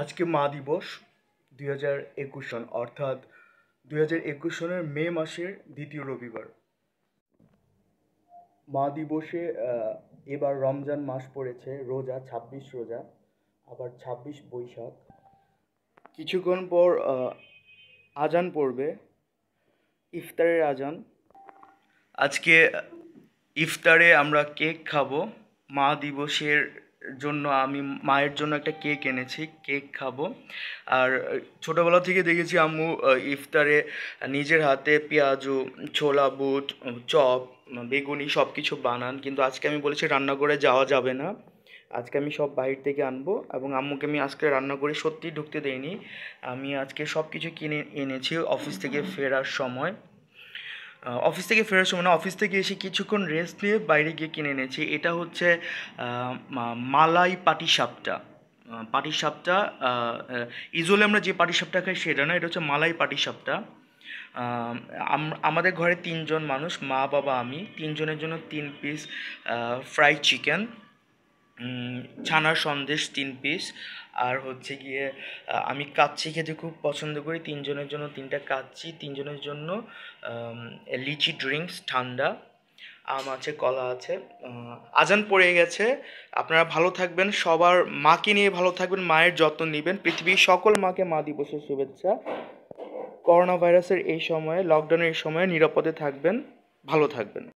আজকে মা দিবস দুই হাজার একুশ সন অর্থাৎ দুই হাজার একুশ সনের মে মাসের দ্বিতীয় রবিবার মা দিবসে এবার রমজান মাস পড়েছে রোজা ছাব্বিশ রোজা আবার ছাব্বিশ বৈশাখ কিছুক্ষণ পর আজান পড়বে ইফতারের আজান আজকে ইফতারে আমরা কেক খাবো মা দিবসের জন্য আমি মায়ের জন্য একটা কেক এনেছি কেক খাবো আর ছোটোবেলা থেকে দেখেছি আম্মু ইফতারে নিজের হাতে পেঁয়াজু ছোলা বুট চপ বেগুনি সব কিছু বানান কিন্তু আজকে আমি বলেছি রান্না করে যাওয়া যাবে না আজকে আমি সব বাইর থেকে আনবো এবং আম্মুকে আমি আজকে রান্না করে সত্যি ঢুকতে দেইনি আমি আজকে সব কিছু কিনে এনেছি অফিস থেকে ফেরার সময় অফিস থেকে ফেরার সময় না অফিস থেকে এসে কিছুক্ষণ রেস্ট নিয়ে বাইরে গিয়ে কিনে এনেছি এটা হচ্ছে মালাই পাটিসাপটা পাটিসাপটা ইজোলে আমরা যে পাটিসাপটা খাই সেটা না এটা হচ্ছে মালাই পাটিসাপটা আমাদের ঘরে তিনজন মানুষ মা বাবা আমি তিনজনের জন্য তিন পিস ফ্রাইড চিকেন ছানার সন্দেশ তিন পিস আর হচ্ছে গিয়ে আমি কাচ্চি খেতে খুব পছন্দ করি তিনজনের জন্য তিনটা কাচ্চি তিনজনের জন্য লিচি ড্রিঙ্কস ঠান্ডা আম আছে কলা আছে আজান পড়ে গেছে আপনারা ভালো থাকবেন সবার মাকে নিয়ে ভালো থাকবেন মায়ের যত্ন নেবেন পৃথিবীর সকল মাকে মা দিবসের শুভেচ্ছা করোনা ভাইরাসের এই সময়ে লকডাউনের এই সময়ে নিরাপদে থাকবেন ভালো থাকবেন